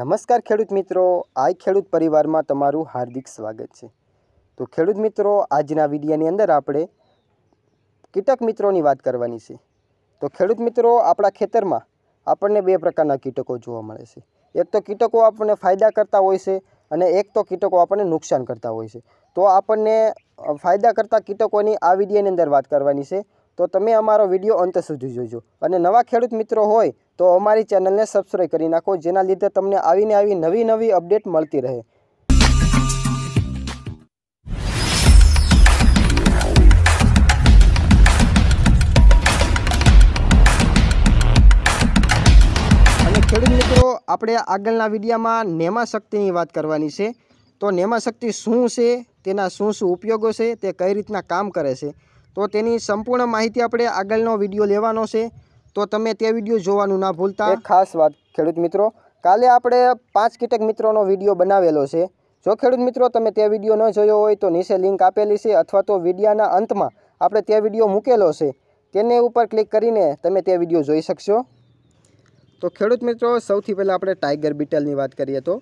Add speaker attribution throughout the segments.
Speaker 1: નમસ્કાર ખેડૂત મિત્રો આ ખેડૂત પરિવારમાં તમારું હાર્દિક સ્વાગત છે તો ખેડૂત મિત્રો આજના વિડીયાની અંદર આપણે કીટક મિત્રોની વાત કરવાની છે તો ખેડૂત મિત્રો આપણા ખેતરમાં આપણને બે પ્રકારના કીટકો જોવા મળે છે એક તો કીટકો આપણને ફાયદા કરતા હોય છે અને એક તો કીટકો આપણને નુકસાન કરતા હોય છે તો આપણને ફાયદા કરતા કીટકોની આ વિડીયાની અંદર વાત કરવાની છે તો તમે અમારો વિડીયો અંત સુધી જોજો અને નવા ખેડૂત મિત્રો હોય તો અમારી ચેનલને સબસ્ક્રાઈબ કરી નાખો જેના લીધે તમને આવીને આવી નવી નવી અપડેટ મળતી રહે ખેડૂત મિત્રો આપણે આગળના વિડીયામાં નેમા શક્તિની વાત કરવાની છે તો નેમા શક્તિ શું છે તેના શું શું ઉપયોગો છે તે કઈ રીતના કામ કરે છે તો તેની સંપૂર્ણ માહિતી આપણે આગળનો વિડીયો લેવાનો છે તો તમે તે વિડીયો જોવાનું ના ભૂલતા ખાસ વાત ખેડૂત મિત્રો કાલે આપણે પાંચ કીટક મિત્રોનો વિડીયો બનાવેલો છે જો ખેડૂત મિત્રો તમે તે વિડીયો ન જોયો હોય તો નીચે લિંક આપેલી છે અથવા તો વિડીયાના અંતમાં આપણે તે વિડીયો મૂકેલો છે તેને ઉપર ક્લિક કરીને તમે તે વિડીયો જોઈ શકશો તો ખેડૂત મિત્રો સૌથી પહેલાં આપણે ટાઈગર બીટલની વાત કરીએ તો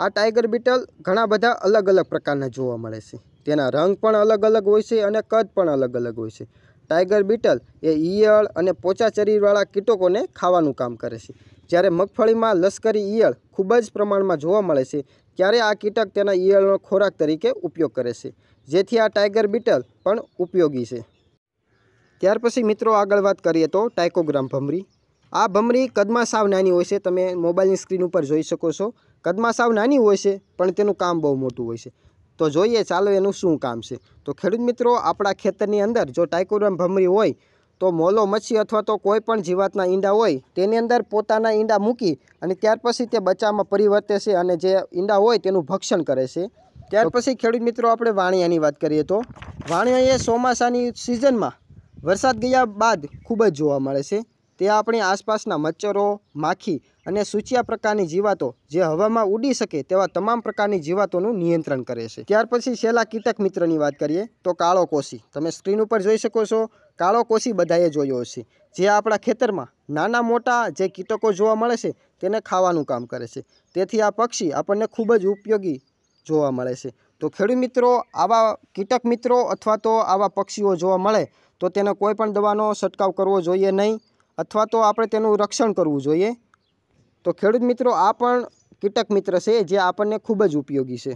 Speaker 1: આ ટાઈગર બીટલ ઘણા બધા અલગ અલગ પ્રકારના જોવા મળે છે તેના રંગ પણ અલગ અલગ હોય છે અને કદ પણ અલગ અલગ હોય છે ટાઈગર બીટલ એ ઈયળ અને પોચા ચરીરવાળા કીટકોને ખાવાનું કામ કરે છે જ્યારે મગફળીમાં લશ્કરી ઈયળ ખૂબ જ પ્રમાણમાં જોવા મળે છે ત્યારે આ કીટક તેના ઈયળનો ખોરાક તરીકે ઉપયોગ કરે છે જેથી આ ટાઈગર બીટલ પણ ઉપયોગી છે ત્યાર પછી મિત્રો આગળ વાત કરીએ તો ટાઇકોગ્રામ ભમરી આ ભમરી કદમાં સાવ નાની હોય છે તમે મોબાઈલની સ્ક્રીન ઉપર જોઈ શકો છો કદમાં સાવ નાની હોય છે પણ તેનું કામ બહુ મોટું હોય છે તો જોઈએ ચાલો એનું શું કામ છે તો ખેડૂત મિત્રો આપણા ખેતરની અંદર જો ટાઇકોરમ ભમરી હોય તો મોલો મચ્છી અથવા તો કોઈ પણ જીવાતના ઈંડા હોય તેની અંદર પોતાના ઈંડા મૂકી અને ત્યાર પછી તે બચ્ચામાં પરિવર્તે છે અને જે ઈંડા હોય તેનું ભક્ષણ કરે છે ત્યાર પછી ખેડૂત મિત્રો આપણે વાણિયાની વાત કરીએ તો વાણિયા એ ચોમાસાની સિઝનમાં વરસાદ ગયા બાદ ખૂબ જ જોવા મળે છે તે આપણી આસપાસના મચ્છરો માખી અને સૂચિયા પ્રકારની જીવાતો જે હવામાં ઉડી શકે તેવા તમામ પ્રકારની જીવાતોનું નિયંત્રણ કરે છે ત્યાર પછી છેલ્લા કીટક મિત્રની વાત કરીએ તો કાળો કોશી તમે સ્ક્રીન ઉપર જોઈ શકો છો કાળો કોશી બધાએ જોયો હશે જે આપણા ખેતરમાં નાના મોટા જે કીટકો જોવા મળે છે તેને ખાવાનું કામ કરે છે તેથી આ પક્ષી આપણને ખૂબ જ ઉપયોગી જોવા મળે છે તો ખેડૂત મિત્રો આવા કીટક મિત્રો અથવા તો આવા પક્ષીઓ જોવા મળે તો તેને કોઈપણ દવાનો છંટકાવ કરવો જોઈએ નહીં અથવા તો આપણે તેનું રક્ષણ કરવું જોઈએ તો ખેડૂત મિત્રો આ પણ કીટક મિત્ર છે જે આપણને ખૂબ જ ઉપયોગી છે